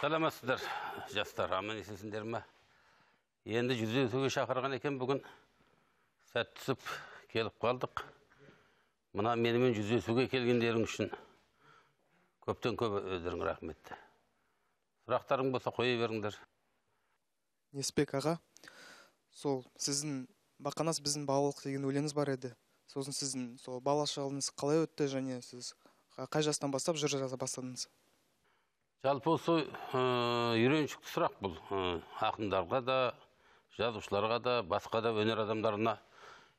саламатсыздар жастар аман есенсіңдер ма енді жүздесуге шақырған екен бүгін сәт түсіп келіп қалдық мына менімен жүздесуге келгендерің үшін көптен көп өздеріңе рахмет сұрақтарың болса қоя беріңдер Неспек аға сол сіздің бақанас біздің балалық деген өлеңіңіз бар еді сосын сіздің сол бала шағыңыз қалай өтті және сіз қай жастан бастап жыр жаза бастадыңыз жалпы осы үйреншікті сұрақ бұл ақындарға да жазушыларға да басқа да өнер адамдарына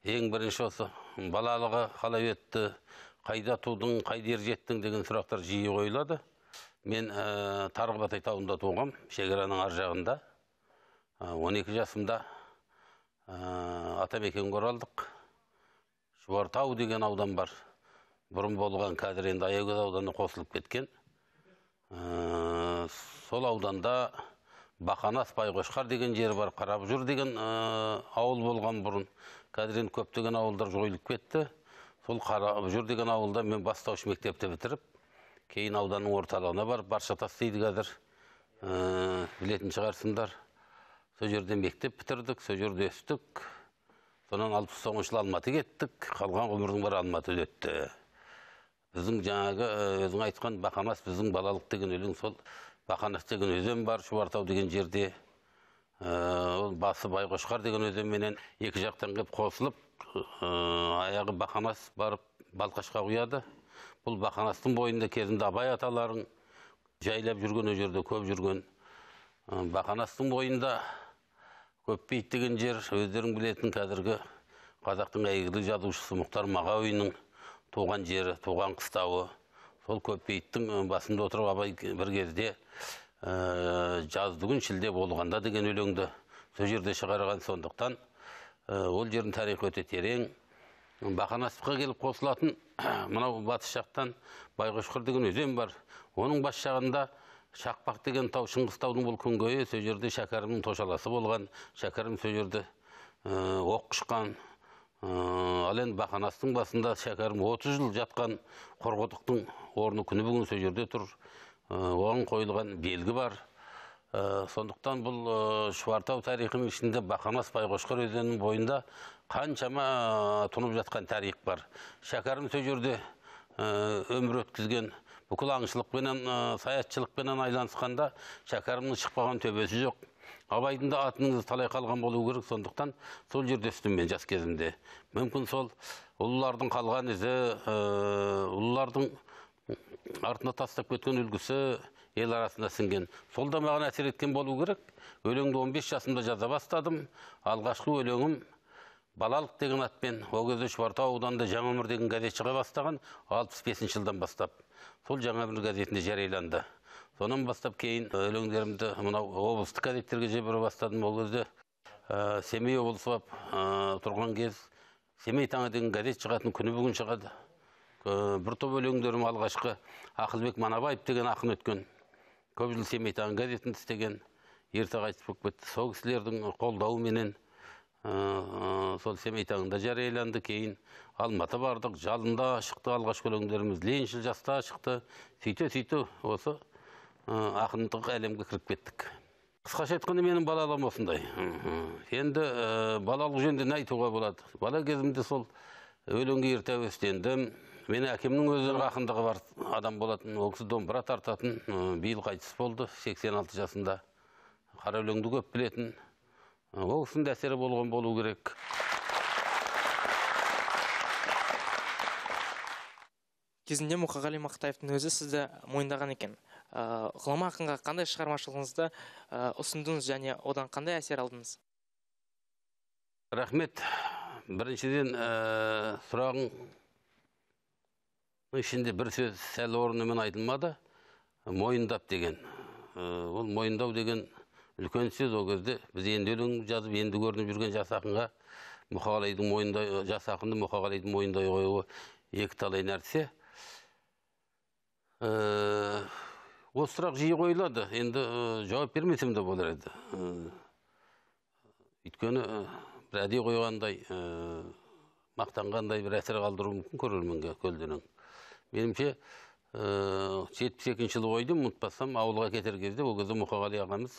ең бірінші осы балалығы қалай өтті қайда тудың қайда жеттің деген сұрақтар жиі қойылады мен ә, тарғыбатай тауында туғам шекараның ар жағында ә, 12 жасымда ә, атамекенге оралдық шұбартау деген аудан бар бұрын болған қазір енді аягөз қосылып кеткен ә, сол ауданда бақанас байқошқар деген жері бар қарабжүр деген э, ауыл болған бұрын қазір енді көптеген ауылдар жойылып кетті сол қарабжүр деген ауылда мен бастауыш мектепті бітіріп кейін ауданның орталығына барып баршатас дейді қазір ә, білетін шығарсыңдар сол жерде мектеп бітірдік сол жерде өстік содан алпыс тоғызыншы жылы алматы кеттік қалған ғұмырдың бәрі алматыда өтті біздің жаңағы e, өзің айтқан бақанас біздің балалық деген өлең сол бақанас деген өзен бар шұбартау деген жерде ол басы байқошқар деген өзенменен екі жақтан келіп қосылып аяғы бақанас барып балқашқа құяды бұл бақанастың бойында кезінде абай аталарың жайлап жүрген ол жерде көп жүрген бақанастың бойында көппейт деген жер өздерің білетін қазіргі қазақтың әйгілі жазушысы мұхтар мағауиннің туған жері туған қыстауы сол көп көпбейіттің басында отырып абай бір кезде ә, жаздыгүн шілде болғанда деген өлеңді сол жерде шығарған сондықтан ол жердің тарихы өте терең бақанасовқа келіп қосылатын мынау батыс жақтан байқошқыр деген өзен бар оның бас жағында шақпақ деген тау шыңғыстаудың бұл күнгейі сол жерде шәкәрімнің тошаласы болған шәкәрім сол жерде оқ ұшқан ал енді бақанастың басында шәкәрім 30 жыл жатқан қорқұдықтың орны күні бүгін сол жерде тұр оған қойылған белгі бар сондықтан бұл шұбартау тарихының ішінде бақанас байқошқар өзенінің бойында қаншама ыыы тұнып жатқан тарих бар шәкәрім сол жерде өмір өткізген бүкіл аңшылықпенен саятшылықпенен айланысқанда шәкәрімнің шықпаған төбесі жоқ абайдың да атының талай қалған болу керек сондықтан сол жерде өстім мен жас кезімде мүмкін сол ұлылардың қалған ізі э, ұлылардың артына тастап кеткен үлгісі ел арасында сіңген сол да маған әсер еткен болу керек өлеңді 15 жасымда жаза бастадым алғашқы өлеңім балалық деген атпен ол кезде шұбартау ауданында жаңа өмір деген газет шыға бастаған алпыс бесінші жылдан бастап сол жаңа өмір газетінде жарияланды содан бастап кейін э, өлеңдерімді мынау облыстық газеттерге жібере бастадым ол кезде ә, семей облысы болып э, тұрған кез семей таңы деген газет шығатын күні бүгін шығады ә, бір топ өлеңдерім алғашқы ақылбек манабаев деген ақын өткен көп жыл семей таңы газетінде істеген ерте қайтыс болып кетті сол кісілердің қолдауыменен ыыы сол семей таңында жарияланды кейін алматы бардық жалында шықты алғашқы өлеңдеріміз лениншіл жаста шықты сөйте сөйте осы ақындық әлемге кіріп кеттік қысқаша айтқанда менің балалығым осындай енді ә, балалық жөнінде не айтуға болады бала кезімде сол өлеңге ерте әуестендім менің әкемнің өзі ақындығы бар адам болатын ол кісі домбыра тартатын биыл қайтыс болды 86 жасында қара көп білетін ол кісінің де әсері болған болу керек кезінде мұқағали мақтаевтың өзі сізді мойындаған екен Э, ғұлама ақынға қандай шығармашылығыңызды э, ұсындыңыз және одан қандай әсер алдыңыз рахмет біріншіден ә, сұрағың ішінде бір сөз сәл орнымен айтылмады мойындап деген ә, ол мойындау деген үлкен сөз ол кезде біз енді өлең жазып енді көрініп жүрген жас ақынға мұқағалидың мойындай жас ақынды мұқағалидың мойындай қоюы екі талай нәрсе осы сұрақ жиі қойылады енді э, жауап бермесем де болар еді э, өйткені э, бір әдей қойғандай ыыы мақтанғандай бір әсер қалдыруы мүмкін көрерменге көлденең меніңше жетпіс екінші жылы қойдым ұмытпасам ауылға кетер кезде ол кезде мұқағали ағамыз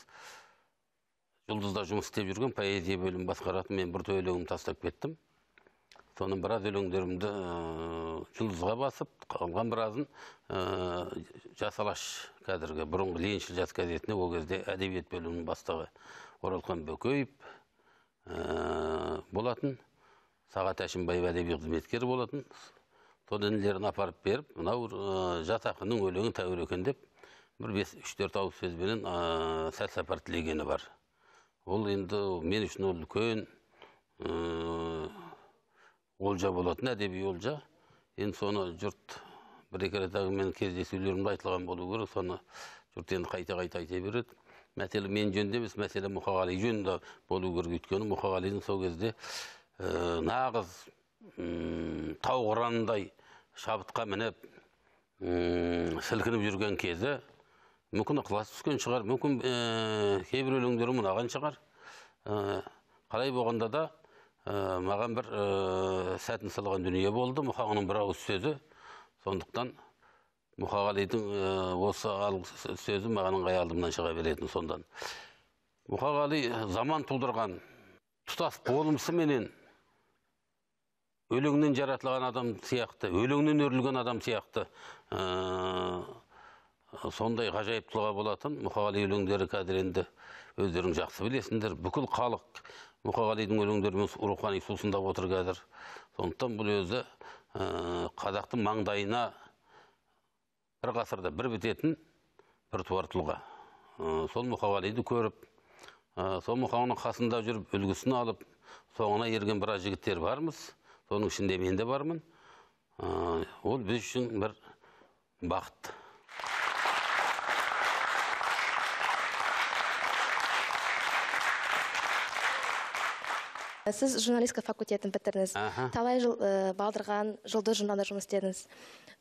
жұлдызда жұмыс істеп жүрген поэзия бөлімін басқаратын мен бір өлеңімді тастап кеттім соның біраз өлеңдерімді жұлдызға басып қалған біразын ыыы жас алаш қазіргі бұрынғы лениншіл жас газетіне ол кезде әдебиет бөлімінің бастығы оралхан бөкеев ыыы э, болатын сағат әшімбаев әдеби қызметкер болатын сол інілерін апарып беріп мынау ыыы э, жас ақынның өлеңі тәуір екен деп бір бес үш төрт ауыз сөзбенен э, сәт сапар тілегені бар ол енді мен үшін ол үлкен ыыы олжа болатын әдеби олжа енді соны жұрт бір екі рет мен кездесулерімде айтылған болу керек соны жұрт енді қайта қайта айта береді мәселе мен жөнінде емес мәселе мұқағали жөнінде болу керек өйткені мұқағалидың сол кезде э, нағыз тау қырандай шабытқа мініп сілкініп жүрген кезі мүмкін ықылас түскен шығар мүмкін ә, кейбір өлеңдері ұнаған шығар э, қалай болғанда да ә, маған бір ә, сәтін салған дүние болды мұқағаның бір ауыз сөзі сондықтан мұқағалидың э, осы сөзі маған алдымнан шыға беретін сондан мұқағали заман тудырған тұтас болмысыменен өлеңнен жаратылған адам сияқты өлеңнен өрілген адам сияқты ә, сондай ғажайып тұлға болатын мұқағали өлеңдері қазір енді өздерің жақсы білесіңдер бүкіл халық мұқағалидың өлеңдерімен рухани сусындап отыр қазір сондықтан бұл өзі Э, қазақтың маңдайына бір ғасырда бір бітетін бір туар тұлға э, сол мұқағалиды көріп э, сол мұқағаның қасында жүріп үлгісін алып соңына ерген біраз жігіттер бармыз соның ішінде мен де бармын ол біз үшін бір бақыт сіз журналистика факультетін бітірдіңіз талай жыл э, балдырған жұлдыз журналында жұмыс істедіңіз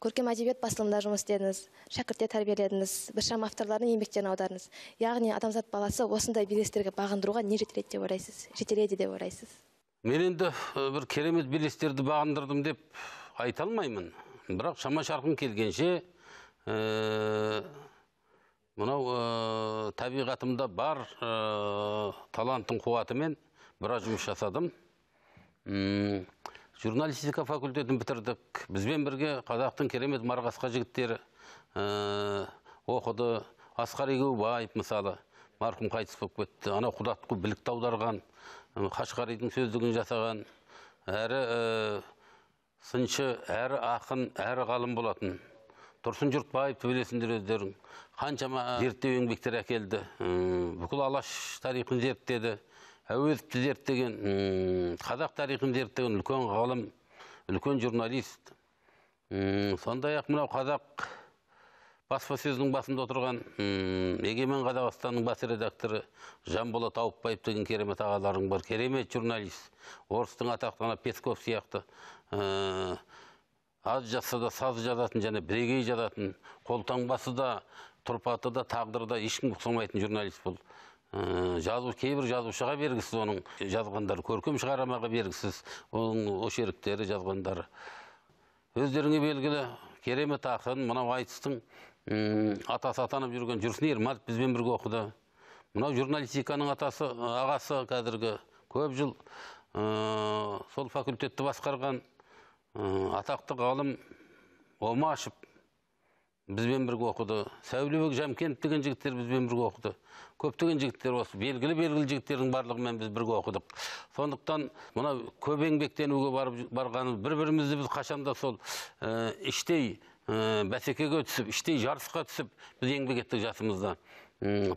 көркем әдебиет басылымында жұмыс істедіңіз шәкірттер тәрбиеледіңіз біршама авторлардың еңбектерін аударыңыз яғни адамзат баласы осындай белестерге бағындыруға не жетіреді деп ойлайсыз жетеледі деп ойлайсыз мен енді э, бір керемет белестерді бағындырдым деп айта алмаймын бірақ шама шарқым келгенше э, мынау табиғатымда бар ә, қуатымен біраз жұмыс жасадым журналистика факультетін бітірдік бізбен бірге қазақтың керемет марғасқа жігіттері ә, оқыды асқар егеубаев мысалы марқұм қайтыс болып кетті анау құдатқұл білікті аударған қашқаридың сөздігін жасаған әрі ә, сыншы әрі ақын әрі ғалым болатын тұрсын жұртбаевты білесіңдер өздерің қаншама зерттеу еңбектер әкелді бүкіл алаш тарихын зерттеді әуезовті зерттеген қазақ тарихын зерттеген үлкен ғалым үлкен журналист сондай ақ мынау қазақ баспасөзінің басында отырған егемен қазақстанның бас редакторы жанболат ауыпбаев деген керемет ағаларың бар керемет журналист орыстың атақты ана песков сияқты ыыы э, аз жазса да саз жазатын және бірегей жазатын қолтаңбасы да тұрпаты да тағдыры да ешкімге ұқсамайтын журналист бұл жазу кейбір жазушыға бергісіз оның жазғандары көркем шығармаға бергісіз оның очерктері жазғандары өздеріңе белгілі керемет ақын мынау айтыстың атасы атанып жүрген жүрсін ерматов бізбен бірге оқыды мынау журналистиканың атасы ағасы қазіргі көп жыл сол факультетті басқарған атақты ғалым омашев бізбен бірге оқыды сәулебек жамкенов деген жігіттер бізбен бірге оқыды көптеген жігіттер осы белгілі белгілі жігіттердің барлығымен біз бірге оқыдық сондықтан мына көп еңбектенуге барып барғанымыз бір бірімізді біз қашанда сол ә, іштей бәсекеге түсіп іштей жарысқа түсіп біз еңбек еттік жасымызда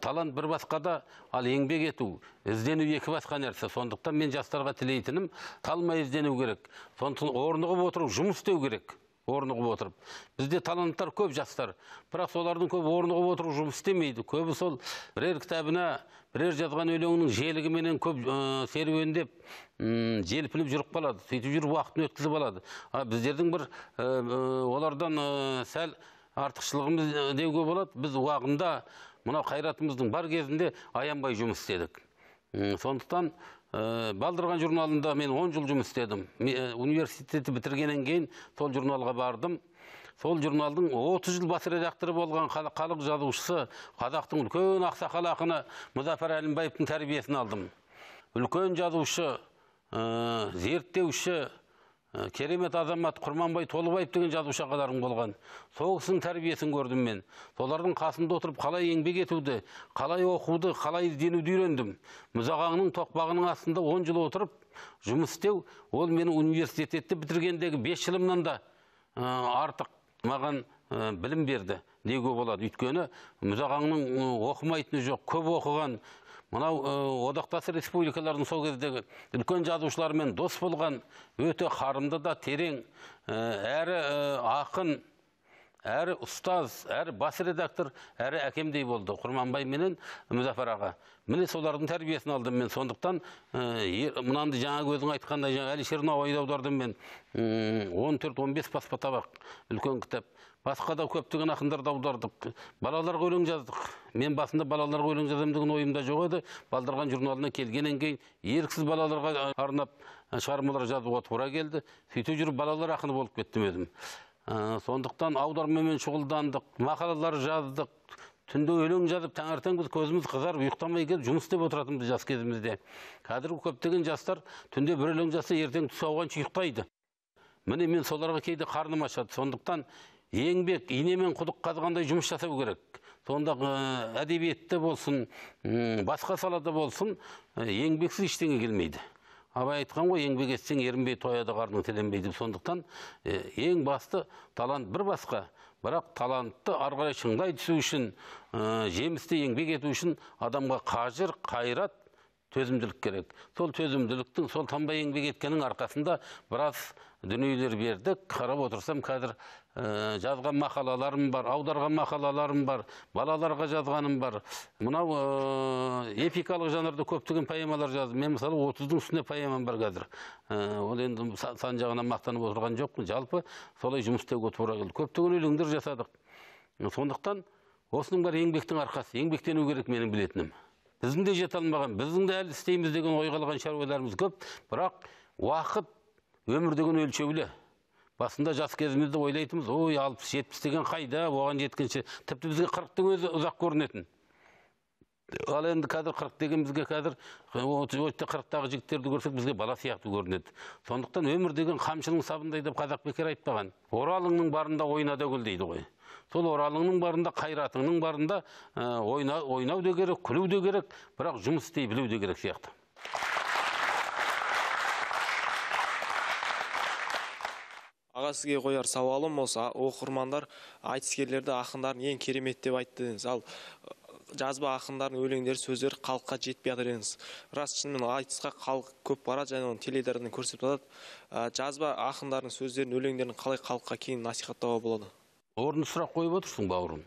талант бір басқада ал еңбек ету іздену екі басқа нәрсе сондықтан мен жастарға тілейтінім талмай іздену керек сондықтан орнығып отырып жұмыс істеу керек орнығып отырып бізде таланттар көп жастар бірақ солардың көп орнығып отырып жұмыс істемейді көбі сол бірер кітабына бірер жазған өлеңінің желігіменен көп ә, серуендеп желпініп жүріп қалады сөйтіп жүріп уақытын өткізіп алады а біздердің бір олардан сәл артықшылығымыз деуге болады біз уағында мынау қайратымыздың бар кезінде аянбай жұмыс істедік сондықтан Э, балдырған журналында мен 10 жыл жұмыс істедім э, университетті бітіргеннен кейін сол журналға бардым сол журналдың 30 жыл бас редакторы болған халық жазушысы қазақтың үлкен ақсақал ақыны мұзафар әлімбаевтың тәрбиесін алдым үлкен жазушы ә, зерттеуші Э, керемет азамат құрманбай толыбаев деген жазушы ағаларым болған сол кісінің тәрбиесін көрдім мен солардың қасында отырып қалай еңбек етуді қалай оқуды қалай ізденуді үйрендім мұзағаңның тоқпағының астында он жыл отырып жұмыс істеу ол мені университетті бітіргендегі бес жылымнан да ә, артық маған э, білім берді деуге болады өйткені мұзағаңның оқымайтыны жоқ көп оқыған мынау э, одақтас республикалардың сол кездегі үлкен жазушылармен дос болған өте қарымды да терең э, әрі э, ақын әрі ұстаз әрі бас редактор әрі әкемдей болды құрманбай менен мұзафар аға міне солардың тәрбиесін алдым мен сондықтан ә, э, мынанды жаңа өзің айтқандай жаңа әлішер науаиды аудардым мен он төрт он бес баспа табақ үлкен кітап басқа да көптеген ақындарды аудардық балаларға өлең жаздық мен басында балаларға өлең жазамын деген ойымда жоқ еді балдырған журналына келгеннен кейін еріксіз балаларға арнап э, шығармалар жазуға тура келді сөйте жүріп балалар ақыны болып кеттім өзім ә, сондықтан аудармамен шұғылдандық мақалалар жаздық түнде өлең жазып таңертең біз көзіміз қызарып ұйықтамай келіп жұмыс істеп отыратынбыз жас кезімізде қазіргі көптеген жастар түнде бір өлең жазса ертең түс ауғанша ұйықтайды міне мен соларға кейде қарным ашады сондықтан еңбек инемен құдық қазғандай жұмыс жасау керек сонда ә, әдебиетте болсын басқа салада болсын ә, еңбексіз ештеңе келмейді абай айтқан ғой еңбек етсең ерінбей тояды қарның тіленбей деп сондықтан ең басты талант бір басқа бірақ талантты ары қарай шыңдай түсу үшін жемісті еңбек ету үшін адамға қажыр қайрат төзімділік керек сол төзімділіктің сол тамбай еңбек еткеннің арқасында біраз дүниелер бердік қарап отырсам қазір ә, жазған мақалаларым бар аударған мақалаларым бар балаларға жазғаным бар мынау ә, эпикалық жанрда көптеген поэмалар жаздым мен мысалы отыздың үстінде поэмам бар қазір ә, ол енді сан жағынан мақтанып отырған жоқпын жалпы солай жұмыс істеуге тура келді көптеген өлеңдер жасадық сондықтан осының бәрі еңбектің арқасы еңбектену керек менің білетінім біздің де жете алмаған біздің де әлі істейміз деген ойға алған шаруаларымыз көп бірақ уақыт өмір деген өлшеулі басында жас кезімізде ойлайтынбыз ой алпыс жетпіс деген қайда оған жеткенше тіпті бізге қырықтың өзі ұзақ көрінетін ал енді қазір қырық деген бізге қазір отызда қырықтағы жігіттерді көрсек бізге бала сияқты көрінеді сондықтан өмір деген қамшының сабындай деп қазақ бекер айтпаған оралыңның барында ойна да гүл дейді ғой сол оралыңның барында қайратыңның барында э, ойнау да керек күлу де керек бірақ жұмыс істей білу де керек сияқты аға сізге қояр сауалым осы оқырмандар айтыскерлерді ақындарын ең керемет деп айтты дедіңіз ал э, жазба ақындардың өлеңдері сөздері халыққа жетпей жатыр дедіңіз рас шынымен айтысқа халық көп барады және оны теледидардан көрсетіп жатады э, жазба ақындардың сөздерін өлеңдерін қалай халыққа кейін насихаттауға болады орынды сұрақ қойып отырсың бауырым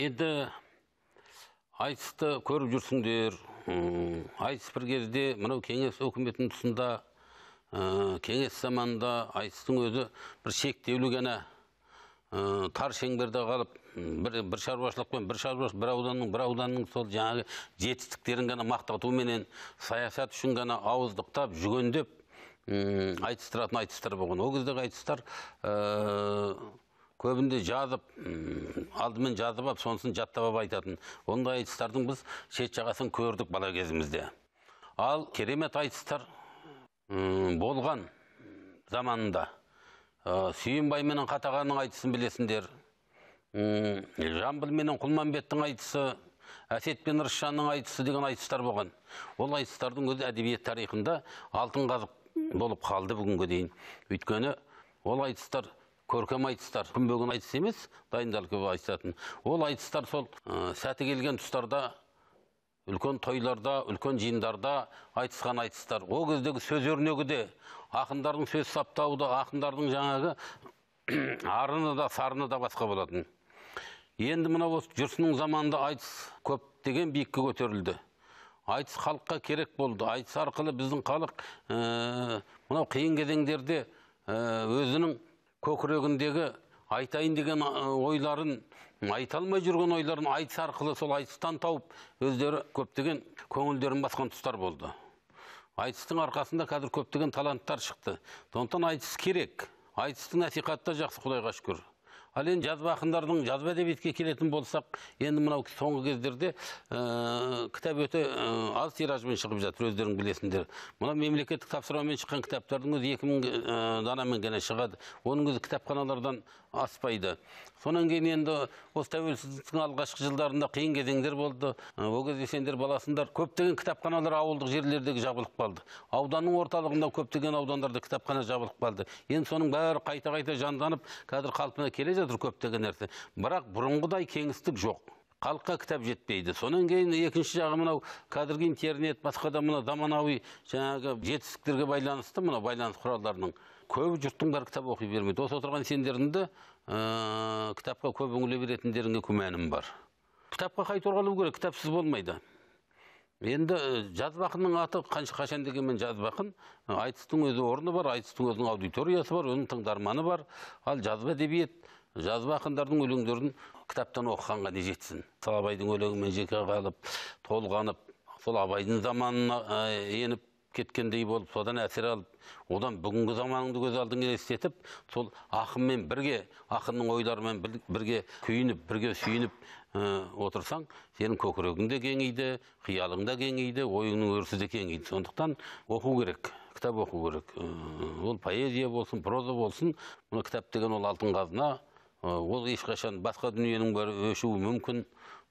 енді айтысты көріп жүрсіңдер айтыс бір кезде мынау кеңес өкіметінің тұсында ә, кеңес заманында айтыстың өзі бір шектеулі ғана ә, тар шеңберде қалып бір, бір шаруашылықпен бір шаруашылық бір ауданның бір ауданның сол жаңағы жетістіктерін ғана мақтатуменен саясат үшін ғана ауыздықтап жүгендеп айтыстыратын айтыстар болған ол кездегі айтыстар көбінде жазып алдымен жазып алып сонысын жаттап алып айтатын ондай айтыстардың біз шет жағасын көрдік бала кезімізде ал керемет айтыстар болған заманында ы сүйінбай менен қатағанның айтысын білесіңдер жамбыл менен құлманбеттің айтысы әсет пен рысжанның айтысы деген айтыстар болған ол айтыстардың өзі әдебиет тарихында алтын қазық болып қалды бүгінге дейін өйткені ол айтыстар көркем айтыстар күнбе айтыс емес дайындалып айтысатын ол айтыстар сол ә, сәті келген тұстарда үлкен тойларда үлкен жиындарда айтысқан айтыстар ол кездегі сөз өрнегі де ақындардың сөз саптауы да ақындардың жаңағы арыны да сарыны да басқа болатын енді мынау осы жүрсіннің заманында айтыс көптеген биікке көтерілді айтыс халыққа керек болды айтыс арқылы біздің халық ә, мынау қиын кезеңдерде э, өзінің көкірегіндегі айтайын деген э, ойларын айта алмай жүрген ойларын айтыс арқылы сол айтыстан тауып өздері көптеген көңілдерін басқан тұстар болды айтыстың арқасында қазір көптеген таланттар шықты сондықтан айтыс керек айтысты насихатта жақсы құдайға шүкір ал енді жазба ақындардың жазба әдебиетке келетін болсақ енді мынау соңғы кездерде ә, кітап өте э, аз тиражбен шығып жатыр өздерің білесіңдер мына мемлекеттік тапсырмамен шыққан кітаптардың өзі екі мың э, данамен ғана шығады оның өзі кітапханалардан аспайды содан кейін енді осы тәуелсіздіктің алғашқы жылдарында қиын кезеңдер болды ол кезде сендер баласыңдар көптеген кітапханалар ауылдық жерлердегі жабылып қалды ауданның орталығында көптеген аудандарда кітапхана жабылып қалды енді соның бәрі қайта қайта жанданып қазір қалпына келе жатыр көптеген нәрсе бірақ бұрынғыдай кеңістік жоқ халыққа кітап жетпейді содан кейін екінші жағы мынау қазіргі интернет басқа да мына заманауи жаңағы жетістіктерге байланысты мына байланыс құралдарының көп жұрттың бәрі кітап оқи бермейді осы отырған сендердің де ә, кітапқа көп үңіле беретіндеріңе күмәнім бар кітапқа қайта оралу керек кітапсыз болмайды енді ә, жазба ақынның аты қанша қашан дегенмен жазба ақын ә, айтыстың өзі орны бар айтыстың өзінің аудиториясы бар оның тыңдарманы бар ал жазба әдебиет жазба ақындардың өлеңдерін кітаптан оқығанға не жетсін сол абайдың өлеңімен жеке қалып толғанып сол абайдың заманына ә, еніп кеткендей болып содан әсер алып одан бүгінгі заманыңды көз алдыңа елестетіп сол ақынмен бірге ақынның ойларымен бірге күйініп бірге сүйініп отырсаң сенің көкірегің де кеңейді қиялың да кеңейді ойыңның өрісі де кеңейді сондықтан оқу керек кітап оқу керек ә, ол поэзия болсын проза болсын мына кітап деген ол алтын қазына ол ешқашан басқа дүниенің бәрі өшуі мүмкін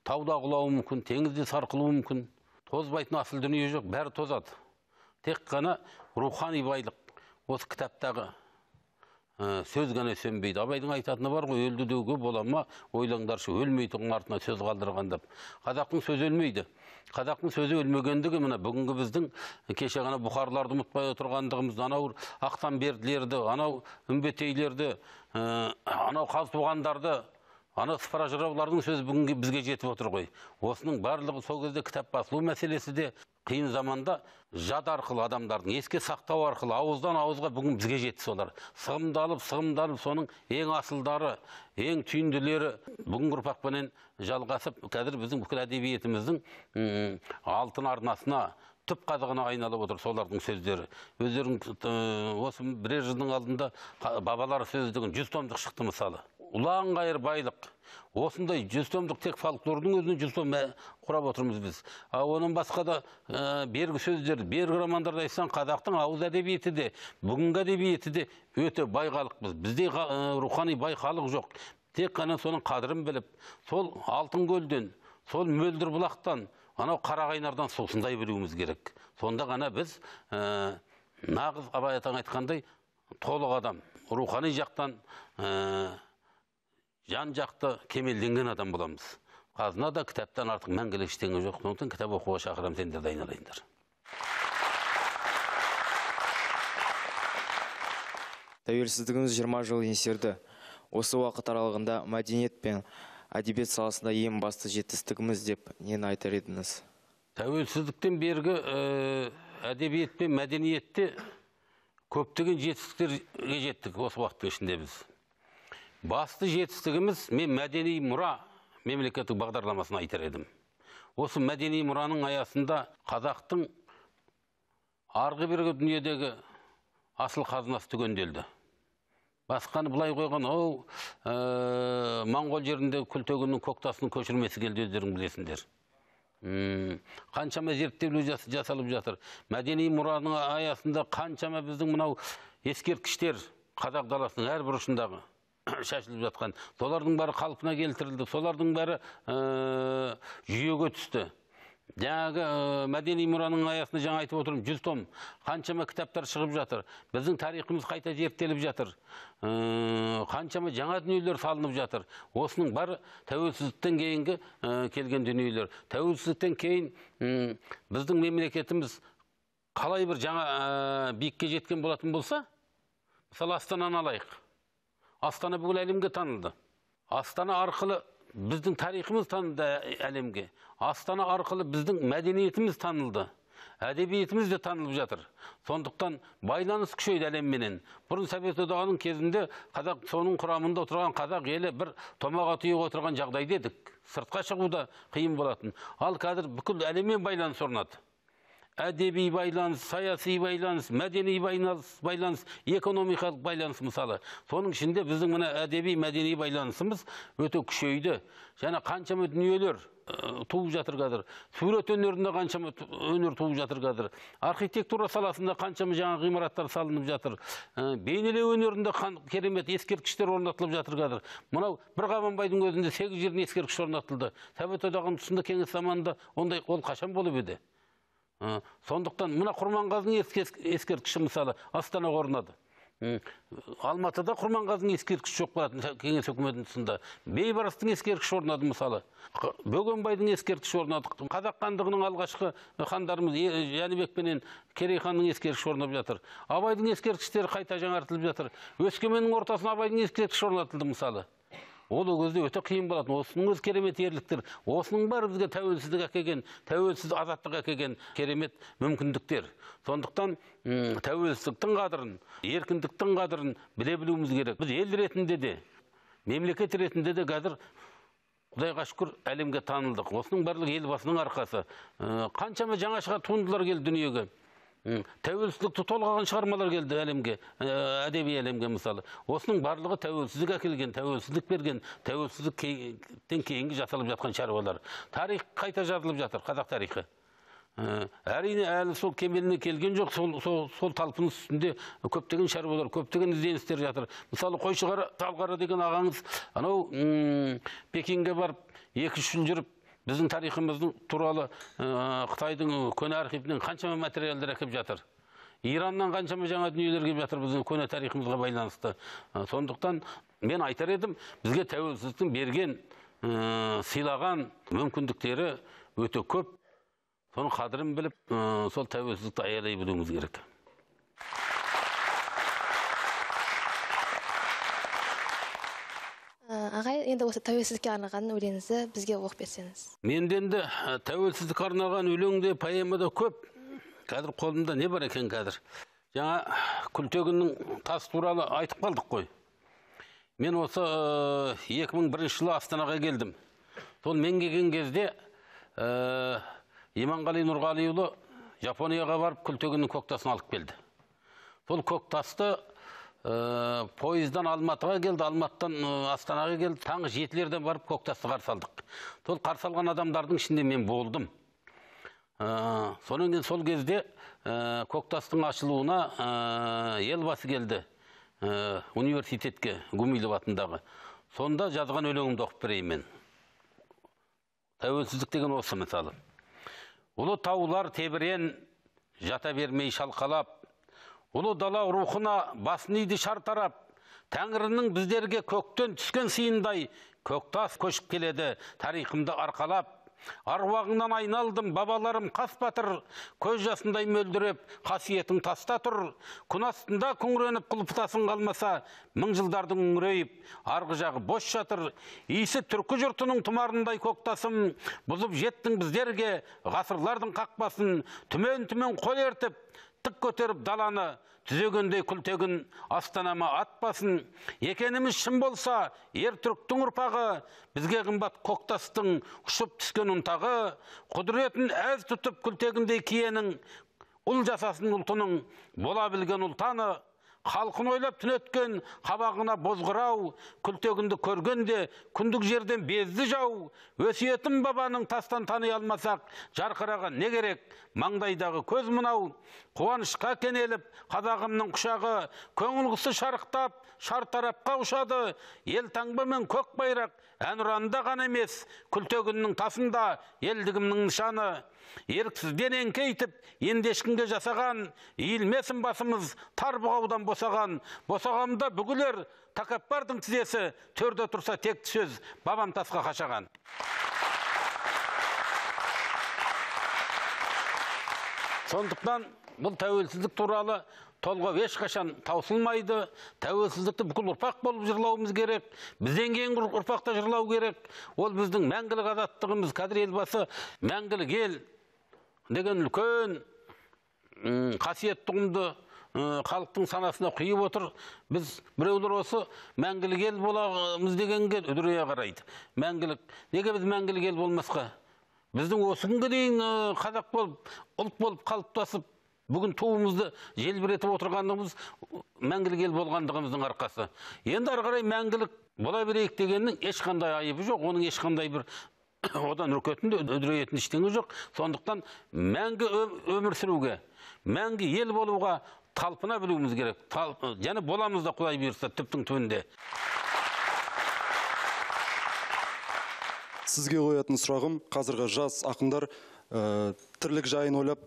тау да құлауы мүмкін теңіз де сарқылуы мүмкін тозбайтын асыл дүние жоқ бәрі тозады тек қана рухани байлық осы кітаптағы ә, сөз ғана сөнбейді абайдың айтатыны бар ғой өлді деуге бола ма ойлаңдаршы өлмейтұғын артына сөз қалдырған деп қазақтың сөзі өлмейді қазақтың сөзі өлмегендігі міне бүгінгі біздің кеше ғана бұқарларды ұмытпай отырғандығымыз анау ақтамберділерді анау үмбетейлерді ә, анау қазтуғандарды анау сыпыра жыраулардың сөзі бүгінгі бізге жетіп отыр ғой осының барлығы сол кезде кітап басылу мәселесі де қиын заманда жад арқылы адамдардың еске сақтау арқылы ауыздан ауызға бүгін бізге жетті солар сығымдалып сығымдалып соның ең асылдары ең түйінділері бүгінгі ұрпақпенен жалғасып қазір біздің бүкіл әдебиетіміздің алтын арнасына түп қазығына айналып отыр солардың сөздері өздерің осы бірер жылдың алдында бабалар сөздігін жүз томдық шықты мысалы ұлан байлық осындай жүз томдық тек фольклордың өзін жүз том ә, құрап отырмыз біз оның басқа да ә, бергі сөздер бергі романдарды айтсаң қазақтың ауыз әдебиеті де бүгінгі әдебиеті де өте бай халықпыз бізде ә, рухани бай халық жоқ тек қана соның қадірін біліп сол алтын көлден сол мөлдір бұлақтан анау қарағайнардан сусындай білуіміз керек сонда ғана біз ә, нағыз абай атаң айтқандай толық адам рухани жақтан ә, жан жақты кемелденген адам боламыз қазына да кітаптан артық мәңгілік ештеңе жоқ сондықтан кітап оқуға шақырамын сендерді айналайындар тәуелсіздігіміз жиырма жыл еңсерді осы уақыт аралығында мәдениет пен әдебиет саласында ең басты жетістігіміз деп нені айтар едіңіз тәуелсіздіктен бергі э, әдебиет пен мәдениетте көптеген жетістіктерге жеттік осы уақыттың ішінде біз басты жетістігіміз мен мәдени мұра мемлекеттік бағдарламасын айтар едім осы мәдени мұраның аясында қазақтың арғы бергі дүниедегі асыл қазынасы түгенделді басқаны былай қойған оу ә, моңғол жеріндегі күлтегіннің көктасының көшірмесі келді өздерің білесіңдер қаншама зерттеулер жасалып жатыр мәдени мұраның аясында қаншама біздің мынау ескерткіштер қазақ даласының әр бұрышындағы шашылып жатқан солардың бәрі қалпына келтірілді солардың бәрі ә, жүйеге түсті жаңағы э, мәдени мұраның аясында жаңа айтып отырмын жүз том қаншама кітаптар шығып жатыр біздің тарихымыз қайта зерттеліп жатыр ә, қаншама жаңа дүниелер салынып жатыр осының бәрі тәуелсіздіктен кейінгі келген дүниелер тәуелсіздіктен кейін біздің мемлекетіміз қалай бір жаңа биікке жеткен болатын болса мысалы астананы алайық астана бүкіл әлемге танылды астана арқылы біздің тарихымыз танылды әлемге астана арқылы біздің мәдениетіміз танылды әдебиетіміз де танылып жатыр сондықтан байланыс күшейді әлемменен бұрын совет одағының кезінде қазақ соның құрамында отырған қазақ елі бір томаға тұйық отырған жағдайда едік сыртқа шығу да қиын болатын ал қазір бүкіл әлеммен байланыс орнады әдеби байланыс саяси байланыс мәдени байланыс байланыс экономикалық байланыс мысалы соның ішінде біздің мына әдеби мәдени байланысымыз өте күшейді және қаншама дүниелер туып жатыр қазір сурет өнерінде қаншама өнер туып жатыр қазір архитектура саласында қаншама жаңа ғимараттар салынып жатыр ә, бейнелеу өнерінде керемет ескерткіштер орнатылып жатыр қазір мынау бір қабанбайдың өзінде сегіз жеріне ескерткіш орнатылды совет одағының тұсында кеңес заманында ондай ол қашан болып еді сондықтан мына құрманғазының ескерткіші мысалы астанаға орнады алматыда құрманғазының ескерткіші жоқ болатын кеңес үкіметінің тұсында бейбарыстың ескерткіші орнады мысалы бөгенбайдың ескерткіші орнады қазақ хандығының алғашқы хандарымыз жәнібек пенен керей ханның ескерткіші орнап жатыр абайдың ескерткіштері қайта жаңартылып жатыр өскеменнің ортасына абайдың ескерткіші орнатылды мысалы ол ол кезде өте қиын болатын осының өзі керемет ерліктер осының бәрі бізге тәуелсіздік әкелген тәуелсіз азаттық әкелген керемет мүмкіндіктер сондықтан тәуелсіздіктің қадірін еркіндіктің қадірін біле білуіміз керек біз ел ретінде де мемлекет ретінде де қазір құдайға шүкір әлемге танылдық осының барлығы елбасының арқасы қаншама жаңа туындылар келді дүниеге тәуелсіздікті толғаған шығармалар келді әлемге э, әдеби әлемге мысалы осының барлығы тәуелсіздік әкелген тәуелсіздік берген тәуелсіздіктен кейінгі жасалып жатқан шаруалар тарих қайта жазылып жатыр қазақ тарихы э, әрине әлі сол кемеліне келген жоқ сол, сол, сол талпыныс үстінде көптеген шаруалар көптеген ізденістер жатыр мысалы қойшыға талғара деген ағаңыз анау пекинге барып екі үш жыл жүріп біздің тарихымыздың туралы э, қытайдың э, көне архивінен қаншама материалдар әкеліп жатыр ираннан қаншама жаңа дүниелер келіп жатыр біздің көне тарихымызға байланысты э, сондықтан мен айтар едім бізге тәуелсіздіктің берген сыйлаған мүмкіндіктері өте көп соның қадірін біліп сол тәуелсіздікті аялай білуіміз керек Ә, ағай енді осы тәуелсіздікке арнаған өлеңіңізді бізге оқып берсеңіз менде енді ә, тәуелсіздікке арналған поэма да көп қазір қолымда не бар екен қазір жаңа күлтегіннің тас туралы айтып қалдық қой мен осы 2001 ә, жылы астанаға келдім сол мен келген кезде ә, иманғали нұрғалиұлы жапонияға барып күлтегіннің тасын алып келді сол көк тасты ә, э, пойыздан алматыға келді алматыдан э, астанаға келді таңғы жетілерде барып көктасты қарсы алдық сол қарсы алған адамдардың ішінде мен болдым ә, э, содан кейін сол кезде ә, көктастың ашылуына ә, елбасы келді университетке гумилев атындағы сонда жазған өлеңімді оқып берейін мен тәуелсіздік деген осы мысалы ұлы таулар тебірен жата бермей шалқалап ұлы дала рухына басын иді шартарап тәңірінің біздерге көктен түскен сыйындай көктас көшіп келеді тарихымды арқалап аруағыңнан айналдым бабаларым қас батыр көз жасындай мөлдіреп қасиетің таста тұр күн астында күңіреніп құлпытасың қалмаса мың жылдардың үңірейіп арғы жағы бос жатыр иісі түркі жұртының тұмарындай көктасым бұзып жеттің біздерге ғасырлардың қақпасын түмен түмен қол ертіп тік көтеріп даланы түзегендей күлтегін астанама атпасын екеніміз шын болса ер түріктің ұрпағы бізге қымбат көктастың ұшып түскен ұнтағы құдіретін әз тұтып күлтегіндей киенің ұл жасасын ұлтының бола білген ұлтаны халқын ойлап өткен қабағына бозғырау күлтегінді көргенде күндік жерден безді жау өсиетім бабаның тастан тани алмасақ жарқыраған не керек маңдайдағы көз мынау қуанышқа кенеліп қазағымның құшағы көңіл құсы шарықтап тарапқа ұшады ел мен көк байрақ әнұранда ғана емес күлтегіннің тасында елдігімнің нышаны еріксізден еңкейтіп ендешкінге жасаған иілмесін басымыз тар бұғаудан босаған босағамда бүгілер тәкаппардың тізесі төрде тұрса тек сөз бабам тасқа қашаған сондықтан бұл тәуелсіздік туралы толғау ешқашан таусылмайды тәуелсіздікті бүкіл ұрпақ болып жырлауымыз керек бізден кейінгі ұрпақ та жырлау керек ол біздің мәңгілік азаттығымыз қазір елбасы мәңгілік ел деген үлкен қасиетті ұғымды халықтың санасына құйып отыр біз біреулер осы мәңгілік ел боламыз дегенге үдірейе қарайды мәңгілік неге біз мәңгілік ел болмасқа біздің осы күнге дейін қазақ болып ұлт болып қалыптасып бүгін туымызды желбіретіп отырғанымыз мәңгілік ел болғандығымыздың арқасы енді ары қарай мәңгілік бола берейік дегеннің ешқандай айыбы жоқ оның ешқандай бір одан үркетін де үдірейетін ештеңе жоқ сондықтан мәңгі өмір сүруге мәңгі ел болуға талпына білуіміз керек және боламыз да құдай бұйырса түптің түбінде сізге қоятын сұрағым қазіргі жас ақындар ә, тірлік жайын ойлап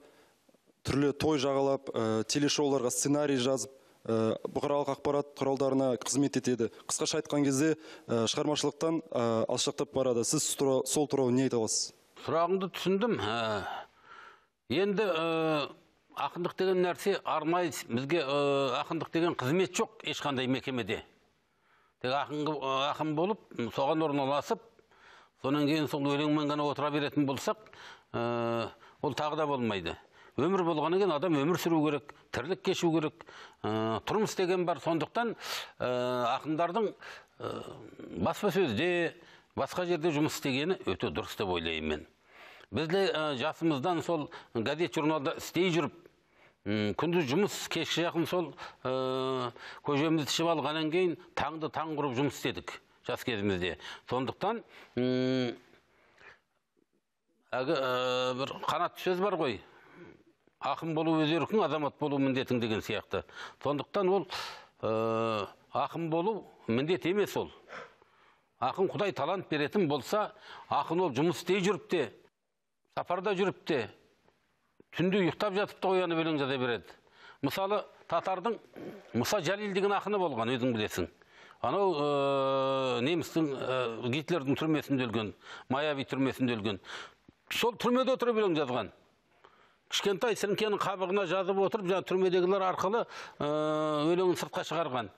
түрлі той жағалап ә, телешоуларға сценарий жазып Э, бұқаралық ақпарат құралдарына қызмет етеді қысқаша айтқан кезде э, шығармашылықтан э, алшақтап барады сіз сол туралы не айта аласыз сұрағыңды түсіндім енді ақындық деген нәрсе арнайы бізге ақындық деген қызмет жоқ ешқандай мекемеде тек ақын, болып соған орналасып содан кейін сол өлеңмен ғана отыра беретін болсақ ол тағы да болмайды өмір болғаннан кейін адам өмір сүру керек тірлік кешу керек ә, тұрмыс деген бар сондықтан ә, ақындардың ә, баспасөзде басқа жерде жұмыс істегені өте дұрыс деп ойлаймын мен біз де жасымыздан сол газет журналда істей жүріп күндіз жұмыс кешке жақын сол ә, көжемізді ішіп алғаннан кейін таңды таң құрып жұмыс істедік жас кезімізде сондықтан әлгі бір қанат сөз бар ғой ақын болу өз еркің азамат болу міндетің деген сияқты сондықтан ол ә, ақын болу міндет емес ол ақын құдай талант беретін болса ақын ол жұмыс істей жүріп те сапарда жүріп те түнде ұйықтап жатып та оянып өлең жаза береді мысалы татардың мұса жәлил деген ақыны болған өзің білесің анау ә, немістің ә, гитлердің түрмесінде өлген маяви түрмесінде өлген сол түрмеде отырып өлең жазған кішкентай сіріңкенің қабығына жазып отырып жаңағы түрмедегілер арқылы э, өлеңін сыртқа шығарған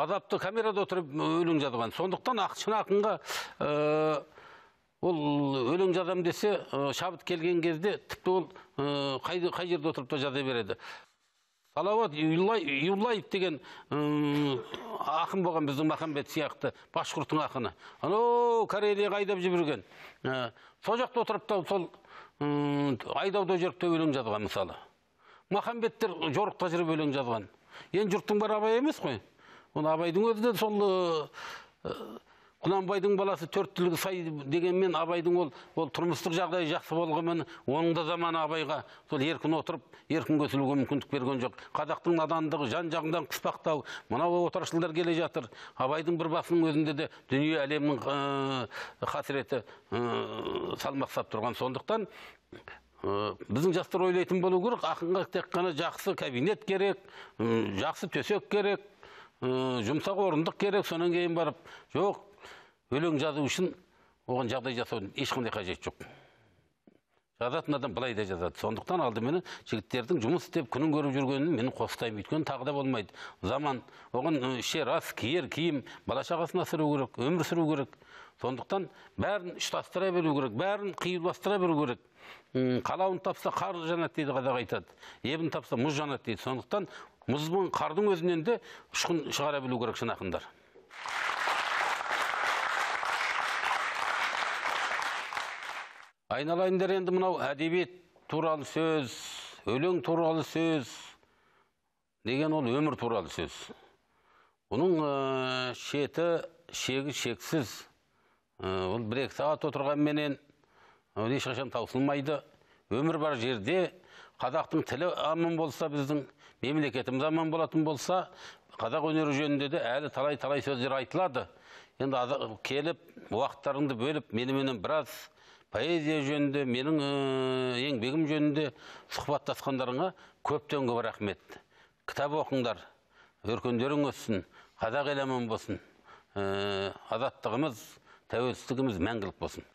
азапты камерада отырып өлең жазған сондықтан ақшын ақынға э, ол өлең жазам десе э, шабыт келген кезде тіпті ол ыыы қай, қай жерде отырып та жаза береді салауат юлаев деген ақын болған біздің махамбет сияқты башқұрттың ақыны анау кореяға айдап жіберген сол жақта отырып та сол айдауда те өлең жазған мысалы махамбеттер жорықта жүріп өлең жазған енді жұрттың бәрі абай емес қой оны абайдың өзі де сол э, құнанбайдың баласы төрт түлігі сай дегенмен абайдың ол ол тұрмыстық жағдайы жақсы болғанмен оның да заманы абайға сол еркін отырып еркін көсілуге мүмкіндік берген жоқ қазақтың надандығы жан жағынан қыспақтау мынау отаршылдар келе жатыр абайдың бір басының өзінде де дүние әлемнің ыыы қасіреті салмақ тұрған сондықтан біздің жастар ойлайтын болу керек ақынға тек қана жақсы кабинет керек жақсы төсек керек жұмсақ орындық керек содан кейін барып жоқ өлең жазу үшін оған жағдай жасаудың ешқандай қажеті жоқ жазатын адам былай да жазады сондықтан алдыменен жігіттердің жұмыс істеп күнін көріп жүргенін мен қостаймын өйткені тағы да болмайды заман оған ішер ас киер киім бала шағасын асыру керек өмір сүру керек сондықтан бәрін ұштастыра беру керек бәрін қиюластыра беру керек қалауын тапса қар жанады дейді қазақ айтады ебін тапса мұз жанады дейді сондықтан мұз бен қардың өзінен де ұшқын шығара білу керек шын ақындар айналайындар енді мынау әдебиет туралы сөз өлең туралы сөз деген ол өмір туралы сөз оның ә, шеті шегі шексіз ә, ол бір екі сағат отырғанменен ол э, ешқашан таусылмайды өмір бар жерде қазақтың тілі аман болса біздің мемлекетіміз аман болатын болса қазақ өнері жөнінде де әлі талай талай сөздер айтылады енді келіп уақыттарыңды бөліп меніменен біраз поэзия жөнінде менің еңбегім жөнінде сұхбаттасқандарыңа көптен көп рахмет кітап оқыңдар өркендерің өссін қазақ елі аман болсын азаттығымыз тәуелсіздігіміз мәңгілік болсын